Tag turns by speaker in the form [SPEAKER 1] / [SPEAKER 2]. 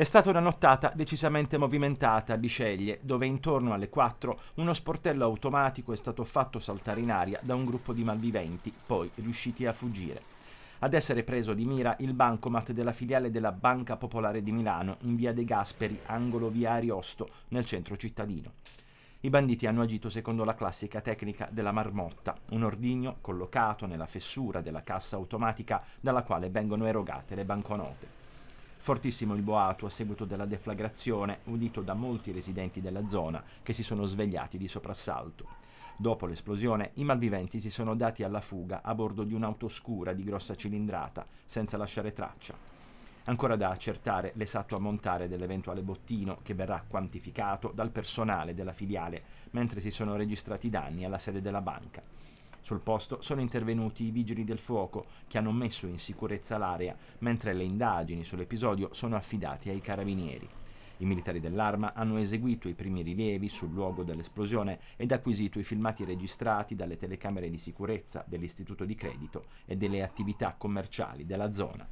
[SPEAKER 1] È stata una nottata decisamente movimentata a Biceglie, dove intorno alle 4 uno sportello automatico è stato fatto saltare in aria da un gruppo di malviventi, poi riusciti a fuggire. Ad essere preso di mira il bancomat della filiale della Banca Popolare di Milano in via De Gasperi, angolo via Ariosto, nel centro cittadino. I banditi hanno agito secondo la classica tecnica della marmotta, un ordigno collocato nella fessura della cassa automatica dalla quale vengono erogate le banconote. Fortissimo il boato a seguito della deflagrazione, udito da molti residenti della zona che si sono svegliati di soprassalto. Dopo l'esplosione, i malviventi si sono dati alla fuga a bordo di un'auto scura di grossa cilindrata, senza lasciare traccia. Ancora da accertare l'esatto ammontare dell'eventuale bottino che verrà quantificato dal personale della filiale mentre si sono registrati danni alla sede della banca. Sul posto sono intervenuti i vigili del fuoco che hanno messo in sicurezza l'area, mentre le indagini sull'episodio sono affidate ai carabinieri. I militari dell'arma hanno eseguito i primi rilievi sul luogo dell'esplosione ed acquisito i filmati registrati dalle telecamere di sicurezza dell'istituto di credito e delle attività commerciali della zona.